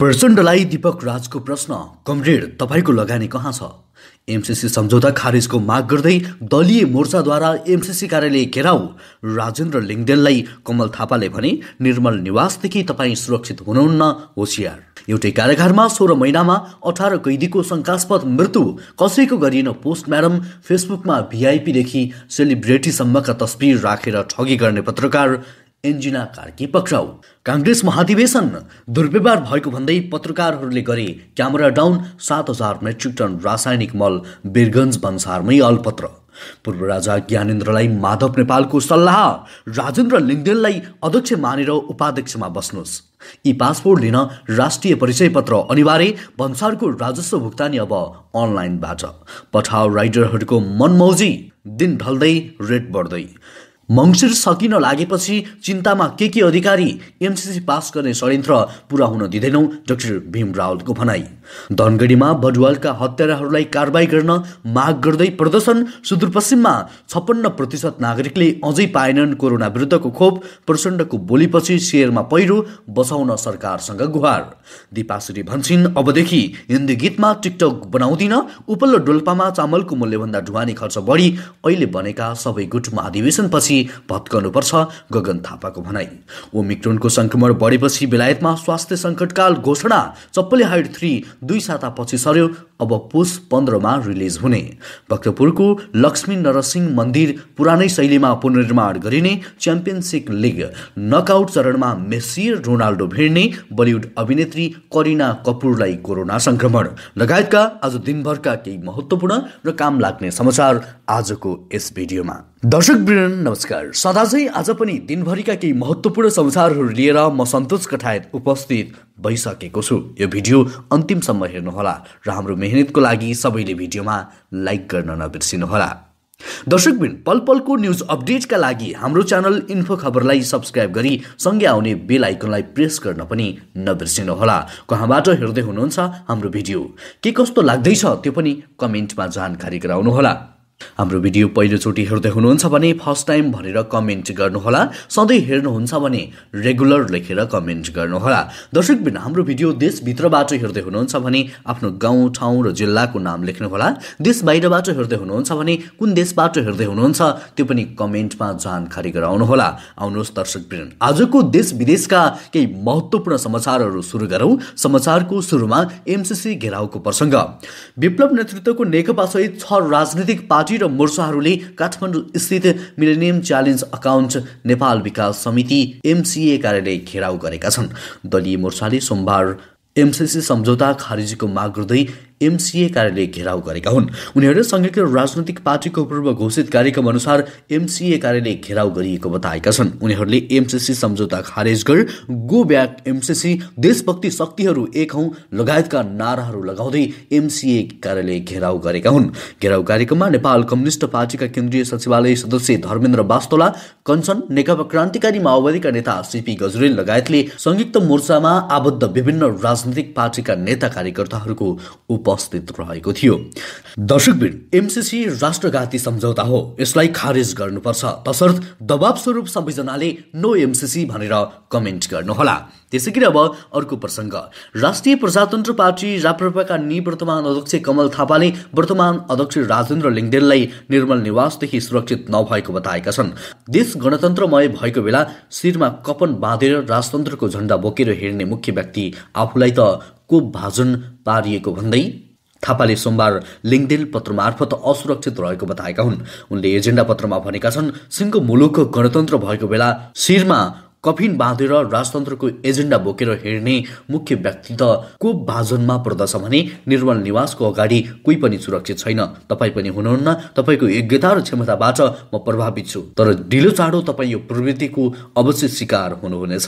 प्रचण्डलाई दीपक राजको प्रश्न कमरेड तपाईँको लगानी कहाँ छ एमसिसी सम्झौता खारेजको माग गर्दै दलीय मोर्चाद्वारा एमसिसी कार्यालय घेराउ राजेन्द्र लिङ्गदेललाई कमल थापाले भने निर्मल निवासदेखि तपाईँ सुरक्षित हुनुहुन्न होसियार एउटै कार्यघारमा सोह्र महिनामा अठार कैदीको शङ्कास्पद मृत्यु कसैको गरिएन पोस्ट म्याडम फेसबुकमा भिआइपीदेखि सेलिब्रेटीसम्मका तस्बिर राखेर ठगी गर्ने पत्रकार एन्जिना कार्की पक्राउ काङ्ग्रेस महाधिवेशन दुर्व्यवहार भएको भन्दै पत्रकारहरूले गरे क्यामेरा डाउन सात हजार मेट्रिक टन रासायनिक मल बिरगन्ज भन्सारमै अलपत्र पूर्व राजा ज्ञानेन्द्रलाई माधव नेपालको सल्लाह राजेन्द्र लिङ्गदेललाई अध्यक्ष मानेर उपाध्यक्षमा बस्नुहोस् यी पासपोर्ट लिन राष्ट्रिय परिचय पत्र अनिवार्य भन्सारको राजस्व भुक्तानी अब अनलाइनबाट पठाउ राइडरहरूको मनमौजी दिन ढल्दै रेट बढ्दै मङ्सिर सकिन लागेपछि चिन्तामा के के अधिकारी एमसिसी पास गर्ने षड्यन्त्र पुरा हुन दिँदैनौ डाक्टर भीम रावलको भनाई धनगढीमा बडुवालका हत्याराहरूलाई कारवाही गर्न माग गर्दै प्रदर्शन सुदूरपश्चिममा छप्पन्न प्रतिशत नागरिकले अझै पाएनन् कोरोना विरुद्धको खोप प्रचण्डको बोलीपछि सेयरमा पहिरो बचाउन सरकारसँग गुहार दिपाश्री भन्छन् अबदेखि हिन्दी गीतमा टिकटक बनाउँदिन उपल्लो डोल्पामा चामलको मूल्यभन्दा ढुवानी खर्च बढी अहिले बनेका सबै गुट महाधिवेशनपछि देखि भत्कनुपर्छ गगन थापाको भनाइ ओमिक्रोनको संक्रमण बढेपछि बेलायतमा स्वास्थ्य संकटकाल घोषणा चप्पले हाइट थ्री दुई सातापछि सर्यो अब पुष पन्ध्रमा रिलिज हुने भक्तपुरको लक्ष्मी नरसिंह मन्दिर पुरानै शैलीमा पुनर्निर्माण गरिने च्याम्पियनसिप लिग नकआउट चरणमा मेस्सी र रोनाल्डो भिड्ने बलिउड अभिनेत्री करिना कपुरलाई कोरोना संक्रमण लगायतका आज दिनभरका केही महत्त्वपूर्ण र काम लाग्ने समाचार आजको यस भिडियोमा दर्शक वृण नमस्कार सदा चाहिँ आज पनि दिनभरिका केही महत्त्वपूर्ण समाचारहरू लिएर म सन्तोष कठायत उपस्थित भइसकेको छु यो भिडियो अन्तिमसम्म हेर्नुहोला र हाम्रो मेहनतको लागि सबैले भिडियोमा लाइक गर्न नबिर्सिनुहोला दर्शकबिन पल पलको न्युज अपडेटका लागि हाम्रो च्यानल इन्फो खबरलाई सब्सक्राइब गरी सँगै आउने बेल आइकनलाई प्रेस गर्न पनि नबिर्सिनुहोला कहाँबाट हेर्दै हुनुहुन्छ हाम्रो भिडियो के कस्तो लाग्दैछ त्यो पनि कमेन्टमा जानकारी गराउनुहोला हाम्रो भिडियो पहिलोचोटि हेर्दै हुनुहुन्छ भने फर्स्ट टाइम भनेर कमेन्ट गर्नुहोला सधैँ हेर्नुहुन्छ भने रेगुलर लेखेर कमेन्ट गर्नुहोला बिन हाम्रो भिडियो देशभित्रबाट हेर्दै हुनुहुन्छ भने आफ्नो गाउँ ठाउँ र जिल्लाको नाम लेख्नुहोला देश बाहिरबाट हेर्दै हुनुहुन्छ भने कुन देशबाट हेर्दै हुनुहुन्छ त्यो पनि कमेन्टमा जानकारी गराउनुहोला आउनुहोस् दर्शक बिन आजको देश विदेशका केही महत्त्वपूर्ण समाचारहरू सुरु गरौँ समाचारको सुरुमा एमसिसी घेराउको प्रसङ्ग विप्लव नेतृत्वको नेकपासहित छ राजनीतिक पार्टी पार्टी र मोर्चाहरूले काठमाडौँ स्थित मिलेनियम च्यालेन्ज अकाउन्ट नेपाल विकास समिति एमसिए कार्यालय घेराउ गरेका छन् दलीय मोर्चाले सोमबार एमसिसी सम्झौता खारेजीको माग गर्दै एमसिए कार्यालय घेराउ गरेका हुन् उनीहरूले संयुक्त राजनैतिक पार्टीको पूर्व घोषित कार्यक्रम अनुसार एमसिए कार्यालय घेराउ गरिएको बताएका छन् उनीहरूले एमसिसी सम्झौता खारेज गर गो ब्याक एमसिसी देशभक्ति शक्तिहरू एक हौ लगायतका नाराहरू लगाउँदै एमसिए कार्यालय घेराउ गरेका हुन् घेराउ कार्यक्रममा नेपाल कम्युनिष्ट पार्टीका केन्द्रीय सचिवालय सदस्य धर्मेन्द्र वास्तोला कञ्चन नेकपा क्रान्तिकारी माओवादीका नेता सिपी गजुरेल लगायतले संयुक्त मोर्चामा आबद्ध विभिन्न राजनैतिक पार्टीका नेता कार्यकर्ताहरूको उप उपस्थित रहेको थियो दर्शकबिन एमसिसी राष्ट्रघाती सम्झौता हो यसलाई खारेज गर्नुपर्छ तसर्थ दबाब स्वरूप सबैजनाले नो एमसिसी भनेर कमेन्ट गर्नुहोला त्यसै गरी अब अर्को प्रसङ्ग राष्ट्रिय प्रजातन्त्र पार्टी राप्रपाका निवर्तमान अध्यक्ष कमल थापाले वर्तमान अध्यक्ष राजेन्द्र लिङ्गदेललाई निर्मल निवासदेखि सुरक्षित नभएको बताएका छन् देश गणतन्त्रमय भएको बेला शिरमा कपन बाँधेर राजतन्त्रको झण्डा बोकेर हिँड्ने मुख्य व्यक्ति आफूलाई त को भाजन पारिएको भन्दै थापाले सोमबार पत्र मार्फत असुरक्षित रहेको बताएका हुन् उनले एजेन्डा पत्रमा भनेका छन् सिङ्गो मुलुक गणतन्त्र भएको बेला शिरमा कफिन बाँधेर राजतन्त्रको एजेन्डा बोकेर हिँड्ने मुख्य व्यक्ति त को भाजनमा पर्दछ भने निर्मल निवासको अगाडि कोही पनि सुरक्षित छैन तपाईँ पनि हुनुहुन्न तपाईँको योग्यता र क्षमताबाट म प्रभावित छु तर ढिलो चाँडो तपाईँ यो प्रवृत्तिको अवश्य शिकार हुनुहुनेछ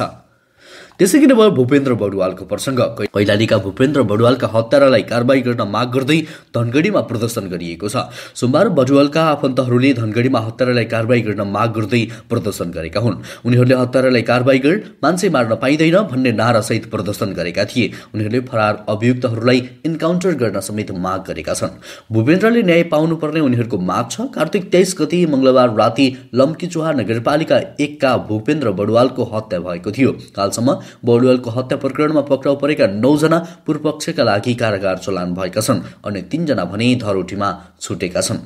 त्यसै गरी भयो भूपेन्द्र बडुवालको प्रसङ्ग कैलालीका भूपेन्द्र बडुवालका हत्यारालाई कारवाही गर्न माग गर्दै धनगढीमा प्रदर्शन गरिएको छ सोमबार बडुवालका आफन्तहरूले धनगढीमा हत्यारालाई कारवाही गर्न माग गर्दै प्रदर्शन गरेका हुन् उनीहरूले हत्यारालाई कारवाही गर्न मान्छे मार्न पाइँदैन भन्ने नारासहित प्रदर्शन गरेका थिए उनीहरूले फरार अभियुक्तहरूलाई इन्काउन्टर गर्न समेत माग गरेका छन् भूपेन्द्रले न्याय पाउनुपर्ने उनीहरूको माग छ कार्तिक तेइस गति मङ्गलबार राति लम्कीचुहा नगरपालिका एकका भूपेन्द्र बडुवालको हत्या भएको थियो हालसम्म बडुवालको हत्या प्रकरणमा पक्राउ परेका नौजना पूर्वपक्षका लागि कारागार चलान भएका छन् अनि तीनजना भने धरोटीमा छुटेका छन्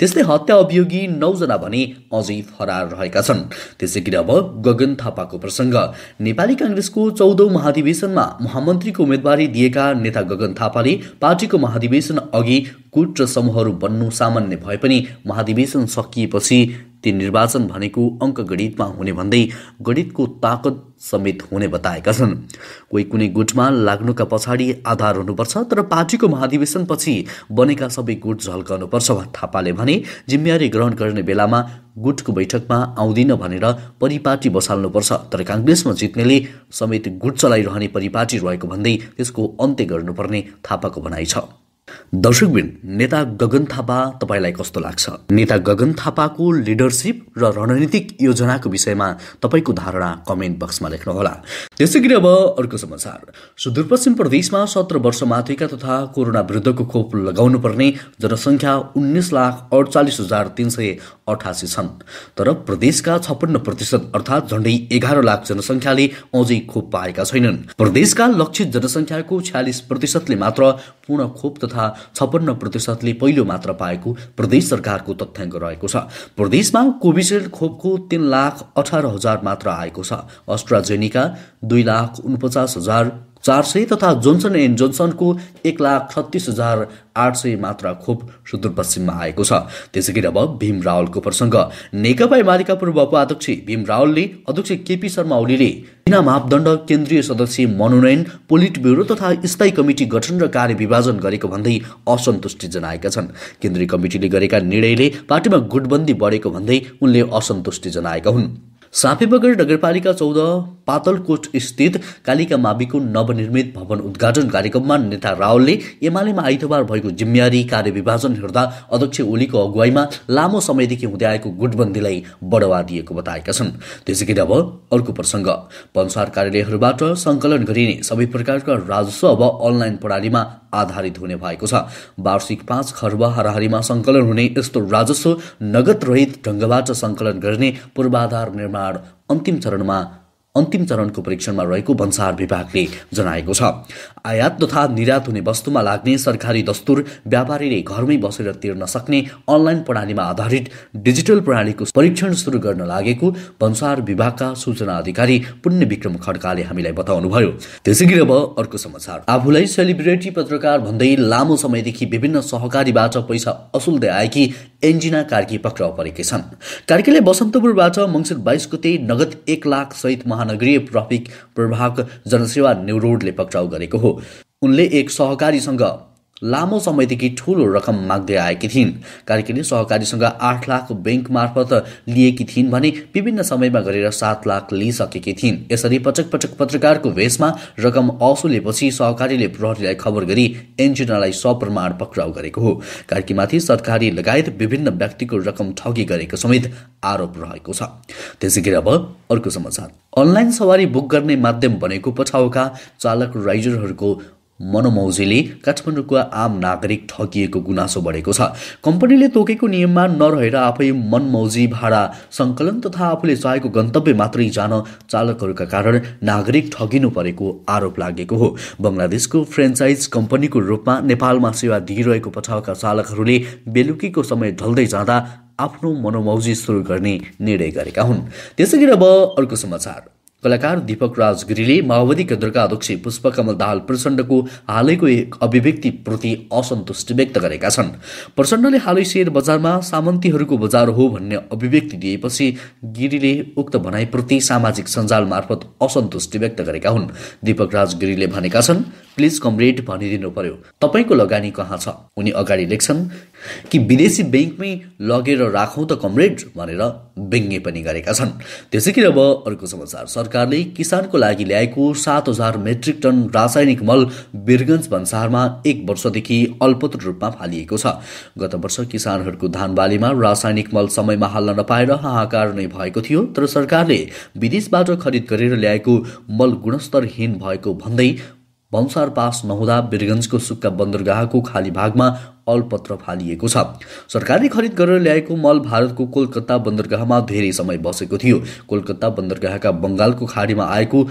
त्यस्तै हत्या अभियोगी नौजना भने अझै फरार रहेका छन् त्यसै गरी अब गगन थापाको प्रसङ्ग नेपाली काङ्ग्रेसको चौधौँ महाधिवेशनमा महामन्त्रीको उम्मेदवारी दिएका नेता गगन थापाले पार्टीको महाधिवेशन अघि कुट र समूहहरू बन्नु सामान्य भए पनि महाधिवेशन सकिएपछि ती निर्वाचन भनेको अङ्कगणितमा हुने भन्दै गणितको ताकत समेत हुने बताएका छन् कोही कुनै गुटमा लाग्नुका पछाडि आधार हुनुपर्छ तर पार्टीको महाधिवेशनपछि बनेका सबै गुट झल्काउनुपर्छ थापाले भने जिम्मेवारी ग्रहण गर्ने बेलामा गुटको बैठकमा आउँदिन भनेर परिपाटी बसाल्नुपर्छ तर काङ्ग्रेसमा जित्नेले समेत गुट चलाइरहने परिपाटी रहेको भन्दै त्यसको अन्त्य गर्नुपर्ने थापाको भनाइ छ दर्शकबिन नेता गगन थापा तपाईँलाई कस्तो लाग्छ नेता गगन थापाको लिडरसिप र रणनीतिक योजनाको विषयमा तपाईँको धारणा कमेन्ट बक्समा लेख्नुहोला त्यसै गरी अब अर्को समाचार सुदूरपश्चिम प्रदेशमा सत्र वर्ष माथिका तथा कोरोना विरुद्धको खोप लगाउनु पर्ने जनसङ्ख्या उन्नाइस लाख अडचालिस हजार तिन सय अठासी छन् तर प्रदेशका छप्पन्न प्रतिशत अर्थात् झन्डै एघार लाख जनसङ्ख्याले अझै खोप पाएका छैनन् प्रदेशका लक्षित जनसङ्ख्याको छ्यालिस प्रतिशतले मात्र पूर्ण खोप तथा तथा छप्पन्न प्रतिशतले पहिलो मात्र पाएको प्रदेश सरकारको तथ्याङ्क रहेको छ प्रदेशमा कोभिसिल्ड खोपको तिन लाख अठार हजार मात्र आएको छ अस्ट्राजेनिका दुई लाख उनपचास हजार चार सय तथा जोन्सन एन्ड जोन्सनको एक लाख छत्तिस हजार आठ सय मात्रा खोप सुदूरपश्चिममा आएको छ त्यसै गरी अब भीम रावलको प्रसङ्ग नेकपा एमालेका पूर्व उपाध्यक्ष भीम रावलले अध्यक्ष केपी शर्मा ओलीले बिना मापदण्ड केन्द्रीय सदस्य मनोनयन पोलिट ब्युरो तथा स्थायी कमिटी गठन र कार्य विभाजन गरेको भन्दै असन्तुष्टि जनाएका छन् केन्द्रीय कमिटीले गरेका निर्णयले पार्टीमा गुटबन्दी बढेको भन्दै उनले असन्तुष्टि जनाएका हुन् साँपेबगर नगरपालिका चौध पातलकोट स्थित कालिका माविको नवनिर्मित भवन उद्घाटन कार्यक्रममा नेता रावलले एमालेमा आइतबार भएको जिम्मेवारी कार्यविभाजन हेर्दा अध्यक्ष ओलीको अगुवाईमा लामो समयदेखि हुँदै आएको गुटबन्दीलाई बढावा दिएको बताएका छन् त्यसै गरी अब अर्को प्रसङ्ग पञ्चायत कार्यालयहरूबाट सङ्कलन गरिने सबै प्रकारका राजस्व अब अनलाइन प्रणालीमा आधारित हुने भएको छ वार्षिक पाँच खर्ब हाराहारीमा सङ्कलन हुने यस्तो राजस्व नगदरहित ढङ्गबाट सङ्कलन गर्ने पूर्वाधार निर्माण अन्तिम चरणमा अन्तिम चरणको परीक्षणमा रहेको भन्सार विभागले जनाएको छ आयात तथा निर्यात हुने वस्तुमा लाग्ने सरकारी दस्तुर व्यापारीले घरमै बसेर तिर्न सक्ने अनलाइन प्रणालीमा आधारित डिजिटल प्रणालीको परीक्षण सुरु गर्न लागेको भन्सार विभागका सूचना अधिकारी पुण्य विक्रम खड्काले हामीलाई बताउनुभयो त्यसैगरी अब अर्को समाचार आफूलाई सेलिब्रेटी पत्रकार भन्दै लामो समयदेखि विभिन्न सहकारीबाट पैसा असुल्दै आएकी एन्जिना कार्की पक्राउ परेकी छन् कार्कीले बसन्तपुरबाट मङ्सिर बाइस गते नगद एक लाख सहित महानगरीय ट्राफिक प्रभाग जनसेवा न्यु रोडले पक्राउ गरेको हो उनले एक सहकारीसँग लामो समयदेखि ठुलो रकम माग्दै आएकी थिइन् कार्कीले सहकारीसँग आठ लाख ब्याङ्क मार्फत लिएकी थिइन् भने विभिन्न समयमा गरेर सात लाख लिइसकेकी थिइन् यसरी पटक पटक पत्रकारको भेषमा रकम असुलेपछि सहकारीले प्रहरीलाई खबर गरी एन्जिनालाई सप्रमाण पक्राउ गरेको हो कार्कीमाथि सरकारी लगायत विभिन्न व्यक्तिको रकम ठगी गरेको समेत आरोप रहेको छ गरी अब अर्को समाचार अनलाइन सवारी बुक गर्ने माध्यम बनेको पठाउका चालक राइडरहरूको मनमौजीले काठमाडौँको आम नागरिक ठगिएको गुनासो बढेको छ कम्पनीले तोकेको नियममा नरहेर आफै मनमौजी भाडा सङ्कलन तथा आफूले चाहेको गन्तव्य मात्रै जान चालकहरूका कारण नागरिक ठगिनु परेको आरोप लागेको हो बङ्गलादेशको फ्रेन्चाइज कम्पनीको रूपमा नेपालमा सेवा दिइरहेको पठाउका चालकहरूले बेलुकीको समय ढल्दै जाँदा आफ्नो मनोमौजी सुरु गर्ने निर्णय गरेका हुन् त्यसै गरी अब अर्को समाचार कलाकार दीपक राज गिरीले माओवादी केन्द्रका अध्यक्ष पुष्पकमल दाहाल प्रचण्डको हालैको एक अभिव्यक्तिप्रति असन्तुष्टि व्यक्त गरेका छन् प्रचण्डले हालै सेयर बजारमा सामन्तीहरूको बजार हो भन्ने अभिव्यक्ति दिएपछि गिरीले उक्त भनाइप्रति सामाजिक सञ्जाल मार्फत असन्तुष्टि व्यक्त गरेका हुन् दीपक राज गिरीले भनेका छन् प्लिज कमरेड भनिदिनु पर्यो तपाईँको लगानी कहाँ छ उनी अगाडि लेख्छन् कि विदेशी ब्याङ्कमै लगेर राखौँ त कमरेड भनेर व्यङ्ग्य पनि गरेका छन् त्यसैगरी अब अर्को समाचार सरकारले किसानको लागि ल्याएको सात हजार मेट्रिक टन रासायनिक मल बिरगन्ज भन्सारमा एक वर्षदेखि अल्पत्र रूपमा फालिएको छ गत वर्ष किसानहरूको धान बालीमा रासायनिक मल समयमा हाल्न नपाएर हाहाकार नै भएको थियो तर सरकारले विदेशबाट खरिद गरेर ल्याएको मल गुणस्तरहीन भएको भन्दै भन्सार पास नहुँदा वीरगन्जको सुक्का बन्दरगाहको खाली भागमा अलपत्र फालिएको छ सरकारले खरिद गरेर ल्याएको मल भारतको कोलकाता बन्दरगाहमा धेरै समय बसेको थियो कोलकाता बन्दरगाहका बङ्गालको खाडीमा आएको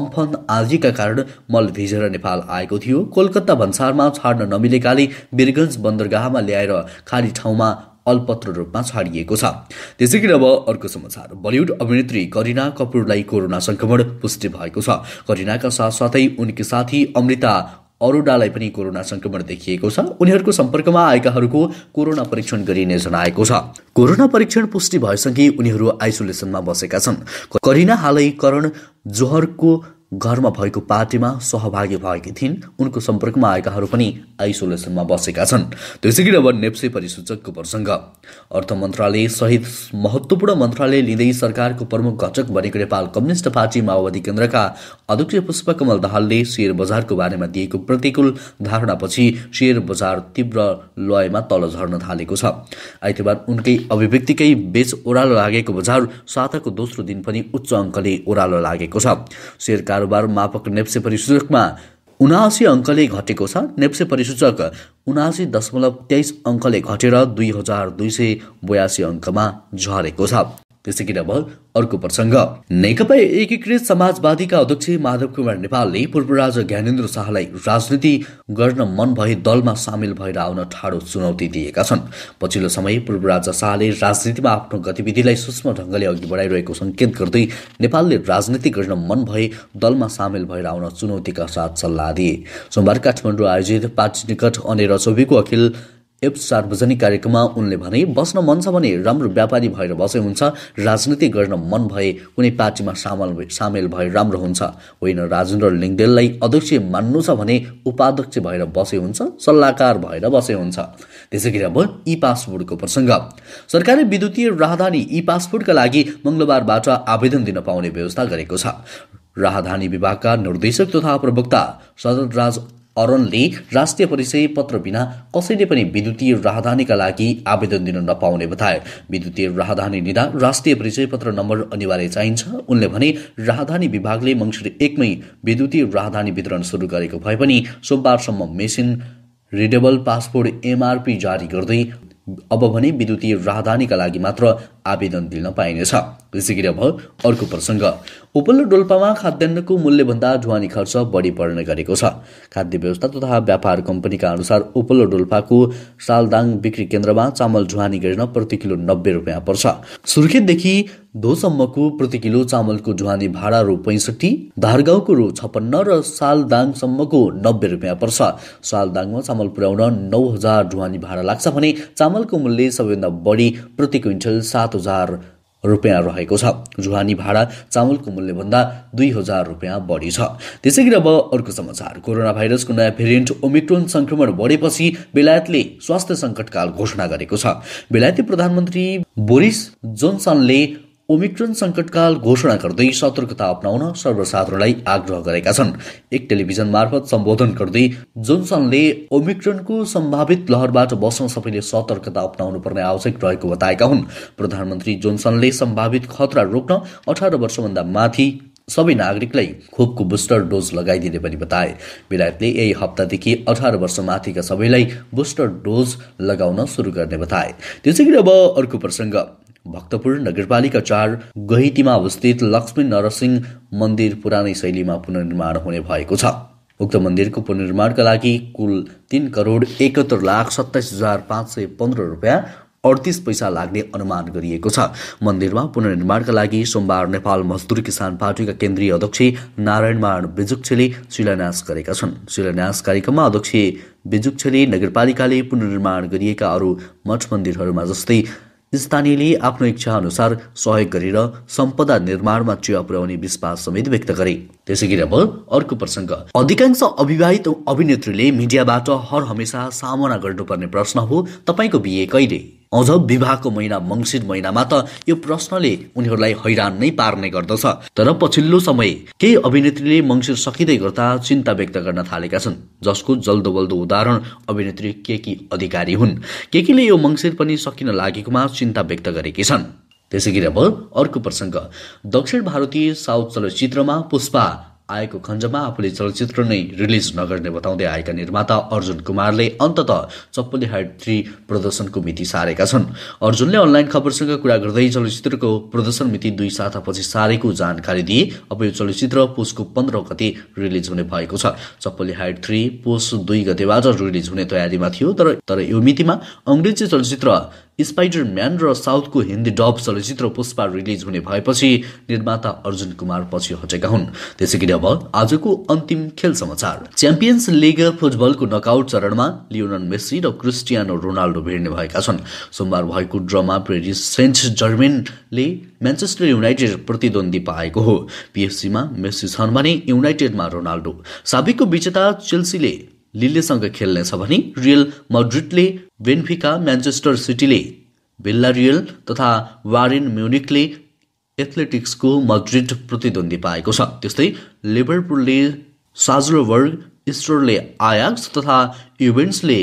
अम्फन आजीका कारण मल भिजेर नेपाल आएको थियो कोलकाता भन्सारमा छाड्न नमिलेकाले वीरगन्ज बन्दरगाहमा ल्याएर खाली ठाउँमा अल्पत्र रूपमा छाडिएको छ त्यसै गरी अब अर्को समाचार बलिउड अभिनेत्री करिना कपुरलाई कोरोना संक्रमण पुष्टि भएको छ करिनाका साथसाथै उनकी साथी अमृता अरोडालाई पनि कोरोना संक्रमण देखिएको छ उनीहरूको सम्पर्कमा आएकाहरूको कोरोना परीक्षण गरिने जनाएको छ कोरोना परीक्षण पुष्टि भएसँगै उनीहरू आइसोलेसनमा बसेका छन् करिना हालै करण जोहरको घरमा भएको पार्टीमा सहभागी भएकी थिइन् उनको सम्पर्कमा आएकाहरू पनि आइसोलेसनमा बसेका छन् गरी अब नेप्से परिसूचकको प्रसङ्ग अर्थ मन्त्रालय सहित महत्त्वपूर्ण मन्त्रालय लिँदै सरकारको प्रमुख घटक बनेको नेपाल कम्युनिष्ट पार्टी माओवादी केन्द्रका अध्यक्ष पुष्पकमल दाहालले सेयर बजारको बारेमा दिएको प्रतिकूल धारणापछि सेयर बजार तीव्र लयमा तल झर्न थालेको छ आइतबार उनकै अभिव्यक्तिकै बेच ओह्रालो लागेको बजार साताको दोस्रो दिन पनि उच्च अङ्कले ओह्रालो लागेको छ सेयरका कारोबार मापक नेप्से परिसूचकमा उनासी अङ्कले घटेको छ नेप्से परिसूचक उनासी दशमलव तेइस अङ्कले घटेर दुई हजार दुई सय बयासी अङ्कमा झरेको छ त्यसैगरी अब अर्को प्रसङ्ग नेकपा एकीकृत समाजवादीका अध्यक्ष माधव कुमार नेपालले पूर्व राजा ज्ञानेन्द्र शाहलाई राजनीति गर्न मन भए दलमा सामेल भएर आउन ठाडो चुनौती दिएका छन् पछिल्लो समय पूर्व राजा शाहले राजनीतिमा आफ्नो गतिविधिलाई सूक्ष्म ढङ्गले अघि बढाइरहेको सङ्केत गर्दै नेपालले राजनीति गर्न मन भए दलमा सामेल भएर आउन चुनौतीका साथ सल्लाह दिए सोमबार काठमाडौँ आयोजित पार्टी निकट अनेर चौबीको अखिल एप सार्वजनिक कार्यक्रममा उनले भने बस्न मन छ भने राम्रो व्यापारी भएर बसे हुन्छ राजनीति गर्न मन भए कुनै पार्टीमा सामेल सामेल भए राम्रो हुन्छ होइन राजेन्द्र लिङ्गदेललाई अध्यक्ष मान्नु छ भने उपाध्यक्ष भएर बसे हुन्छ सल्लाहकार भएर बसे हुन्छ त्यसै गरी अब ई पासपोर्टको प्रसङ्ग सरकारले विद्युतीय राहदानी ई पासपोर्टका लागि मङ्गलबारबाट आवेदन दिन पाउने व्यवस्था गरेको छ राहदानी विभागका निर्देशक तथा प्रवक्ता राज अरणले राष्ट्रिय परिचय पत्र बिना कसैले पनि विद्युतीय राहदानीका लागि आवेदन दिन नपाउने बताए विद्युतीय राहदानी लिँदा राष्ट्रिय परिचय पत्र नम्बर अनिवार्य चाहिन्छ उनले भने राहदानी विभागले मङ्सिर एकमै विद्युतीय राहदानी वितरण सुरु गरेको भए पनि सोमबारसम्म मेसिन रिडेबल पासपोर्ट एमआरपी जारी गर्दै अब भने विद्युतीय राहदानीका लागि मात्र आवेदन दिन पाइनेछ यसैगरी अब अर्को प्रसङ्ग उपल्लो डोल्पामा खाद्यान्नको मूल्यभन्दा ढुवानी खर्च बढी पर्ने गरेको छ खाद्य व्यवस्था तथा व्यापार कम्पनीका अनुसार उपल्लो डोल्पाको सालदाङ बिक्री केन्द्रमा चामल ढुवानी गर्न प्रति किलो नब्बे रुपियाँ पर्छ सुर्खेतदेखि धोसम्मको प्रति किलो चामलको ढुवानी भाडा रु पैँसठी धारगाउँको रु छप्पन्न र सालदाङसम्मको नब्बे रुपियाँ पर्छ सालदाङमा चामल पुर्याउन नौ हजार ढुवानी भाडा लाग्छ भने चामलको मूल्य सबैभन्दा बढी प्रति क्विन्टल सात हजार रुपियाँ रहेको छ जुहानी भाडा चामलको मूल्यभन्दा दुई हजार रुपियाँ बढी छ त्यसै गरी अब अर्को समाचार कोरोना भाइरसको नयाँ भेरिएन्ट ओमिक्रोन संक्रमण बढेपछि बेलायतले स्वास्थ्य सङ्कटकाल घोषणा गरेको छ बेलायती प्रधानमन्त्री बोरिस जोन्सनले ओमिक्रोन सङ्कटकाल घोषणा गर्दै सतर्कता अप्नाउन सर्वसाधारणलाई आग्रह गरेका छन् एक टेलिभिजन मार्फत सम्बोधन गर्दै जोन्सनले ओमिक्रोनको सम्भावित लहरबाट बस्न सबैले सतर्कता अप्नाउनु पर्ने आवश्यक रहेको बताएका हुन् प्रधानमन्त्री जोन्सनले सम्भावित खतरा रोक्न अठार वर्षभन्दा माथि सबै नागरिकलाई खोपको बुस्टर डोज लगाइदिने पनि बताए बेलायतले यही हप्तादेखि अठार वर्ष माथिका सबैलाई बुस्टर डोज लगाउन सुरु गर्ने बताए त्यसै गरी अब अर्को प्रसङ्ग भक्तपुर नगरपालिका चार गहितीमा अवस्थित लक्ष्मी नरसिंह मन्दिर पुरानै शैलीमा पुनर्निर्माण हुने भएको छ उक्त मन्दिरको पुनर्निर्माणका लागि कुल तिन करोड एकहत्तर लाख सत्ताइस हजार पाँच सय पन्ध्र रुपियाँ अडतिस पैसा लाग्ने अनुमान गरिएको छ मन्दिरमा पुनर्निर्माणका लागि सोमबार नेपाल मजदुर किसान पार्टीका केन्द्रीय अध्यक्ष नारायण नारायणमान बेजुक्षेले शिलान्यास गरेका छन् शिलान्यास कार्यक्रममा अध्यक्ष बेजुक्षेले नगरपालिकाले पुनर्निर्माण गरिएका अरू मठ मन्दिरहरूमा जस्तै स्थानीयले आफ्नो इच्छा अनुसार सहयोग गरेर सम्पदा निर्माणमा चिया पुर्याउने विश्वास समेत व्यक्त गरे त्यसै गरी अब अर्को प्रसङ्ग अधिकांश अविवाहित अभिनेत्रीले मिडियाबाट हर हमेसा सामना गर्नुपर्ने प्रश्न हो तपाईँको बिहे कहिले अझ विवाहको महिना मङ्सिर महिनामा त यो प्रश्नले उनीहरूलाई हैरान नै पार्ने गर्दछ तर पछिल्लो समय केही अभिनेत्रीले मङ्सिर सकिँदै गर्दा चिन्ता व्यक्त गर्न थालेका छन् जसको जल्दो बल्दो उदाहरण अभिनेत्री केकी अधिकारी हुन् केकीले यो मङ्सिर पनि सकिन लागेकोमा चिन्ता व्यक्त गरेकी छन् त्यसै गरी अब अर्को प्रसङ्ग दक्षिण भारतीय साउथ चलचित्रमा पुष्पा आएको खण्डमा आफूले चलचित्र नै रिलिज नगर्ने बताउँदै आएका निर्माता अर्जुन कुमारले अन्तत चप्पली हाइट थ्री प्रदर्शनको मिति सारेका छन् अर्जुनले अनलाइन खबरसँग कुरा गर्दै चलचित्रको प्रदर्शन मिति दुई सातापछि सारेको जानकारी दिए अब यो चलचित्र पुसको पन्ध्र गते रिलिज हुने भएको छ चप्पली हाइट थ्री पुस दुई गतेबाट रिलिज हुने तयारीमा थियो तर तर यो मितिमा अङ्ग्रेजी चलचित्र स्पाइडरम्यान र साउथको हिन्दी डब चलचित्र पुष्पा रिलिज हुने भएपछि निर्माता अर्जुन कुमार पछि हटेका हुन् त्यसै गरी अब आजको अन्तिम खेल समाचार च्याम्पियन्स लिग फुटबलको नकआउट चरणमा लियोनल मेस्सी र क्रिस्टियानो रोनाल्डो भिड्ने भएका छन् सोमबार भएको ड्रमा प्रेरिस सेन्ट जर्मेनले म्यान्चेस्टर युनाइटेड प्रतिद्वन्दी पाएको हो पिएफसीमा मेस्सी छन् भने युनाइटेडमा रोनाल्डो साबिकको विजेता चेल्सीले लिलेसँग खेल्नेछ भने रियल मड्रिडले बेन्फिका म्यान्चेस्टर सिटीले बेल्ला रियल तथा वारेन म्युनिकले एथलेटिक्सको मड्रिड प्रतिद्वन्दी पाएको छ त्यस्तै लिभरपुलले साजलोभर इस्टरले आयाक्स तथा इभेन्ट्सले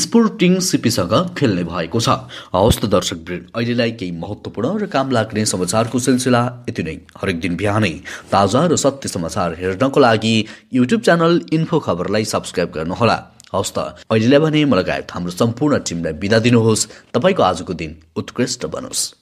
स्पोर्टिङ सिपीसँग खेल्ने भएको छ हवस् त दर्शक अहिलेलाई केही महत्त्वपूर्ण र काम लाग्ने समाचारको सिलसिला यति नै हरेक दिन बिहानै ताजा र सत्य समाचार हेर्नको लागि युट्युब च्यानल इन्फो खबरलाई सब्सक्राइब गर्नुहोला हवस् त अहिलेलाई भने म लगायत हाम्रो सम्पूर्ण टिमलाई बिदा दिनुहोस् तपाईँको आजको दिन उत्कृष्ट बनोस्